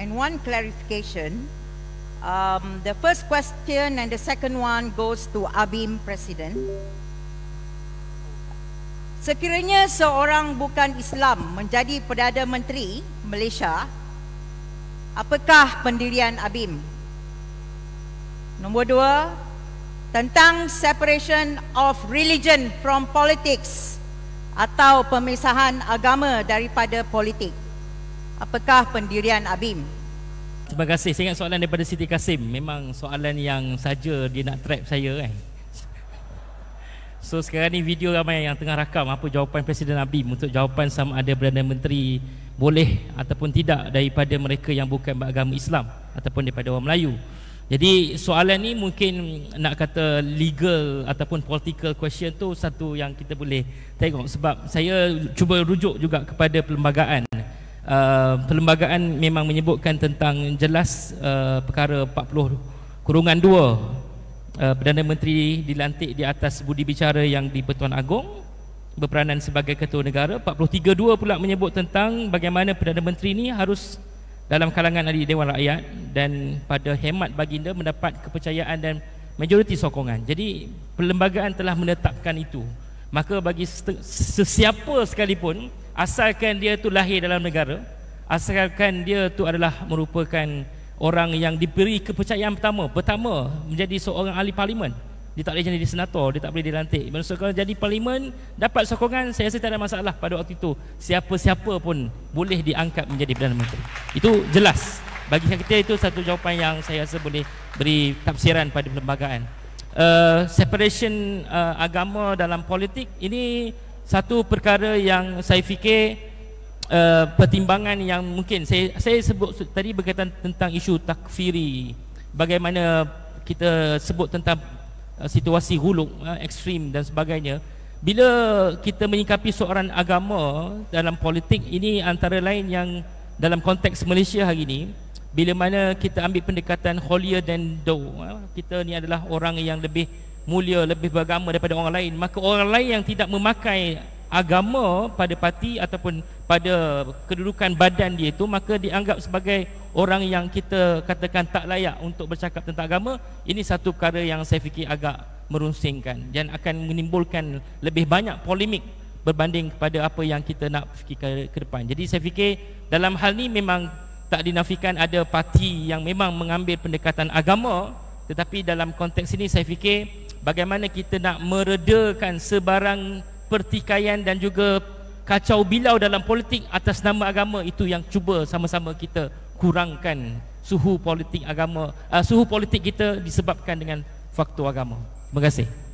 and one clarification. Um, the first question and the second one goes to Abim President. Sekiranya seorang bukan Islam menjadi Perdana Menteri Malaysia, apakah pendirian Abim? Nombor dua, tentang separation of religion from politics atau pemisahan agama daripada politik apakah pendirian ABIM? Terima kasih. Saya ingat soalan daripada Siti Kasim. Memang soalan yang saja dia nak trap saya kan. So sekarang ni video ramai yang tengah rakam apa jawapan Presiden ABIM untuk jawapan sama ada Perdana Menteri boleh ataupun tidak daripada mereka yang bukan beragama Islam ataupun daripada orang Melayu. Jadi soalan ni mungkin nak kata legal ataupun political question tu satu yang kita boleh tengok sebab saya cuba rujuk juga kepada perlembagaan uh, perlembagaan memang menyebutkan tentang jelas uh, perkara 40 kurungan 2 uh, Perdana Menteri dilantik di atas budi bicara yang di Pertuan Agong berperanan sebagai ketua negara 432 pula menyebut tentang bagaimana Perdana Menteri ini harus dalam kalangan ahli Dewan Rakyat dan pada hemat baginda mendapat kepercayaan dan majoriti sokongan. Jadi perlembagaan telah menetapkan itu. Maka bagi sesiapa sekalipun asalkan dia tu lahir dalam negara asalkan dia tu adalah merupakan orang yang diberi kepercayaan pertama pertama menjadi seorang ahli parlimen dia tak boleh jadi senator, dia tak boleh dilantik Maksudnya kalau jadi parlimen, dapat sokongan Saya rasa tak ada masalah pada waktu itu Siapa-siapa pun boleh diangkat menjadi Perdana Menteri Itu jelas Bagi kita itu satu jawapan yang saya rasa boleh Beri tafsiran pada perlembagaan uh, Separation uh, agama dalam politik Ini satu perkara yang saya fikir Uh, pertimbangan yang mungkin saya saya sebut tadi berkaitan tentang isu takfiri bagaimana kita sebut tentang uh, situasi huluk uh, ekstrim dan sebagainya bila kita menyikapi seorang agama dalam politik ini antara lain yang dalam konteks Malaysia hari ini bila mana kita ambil pendekatan holier than thou kita ni adalah orang yang lebih mulia lebih beragama daripada orang lain maka orang lain yang tidak memakai agama pada parti ataupun pada kedudukan badan dia itu maka dianggap sebagai orang yang kita katakan tak layak untuk bercakap tentang agama ini satu perkara yang saya fikir agak merunsingkan dan akan menimbulkan lebih banyak polemik berbanding kepada apa yang kita nak fikirkan ke depan jadi saya fikir dalam hal ini memang tak dinafikan ada parti yang memang mengambil pendekatan agama tetapi dalam konteks ini saya fikir bagaimana kita nak meredakan sebarang pertikaian dan juga kacau bilau dalam politik atas nama agama itu yang cuba sama-sama kita kurangkan suhu politik agama uh, suhu politik kita disebabkan dengan faktor agama. Terima kasih.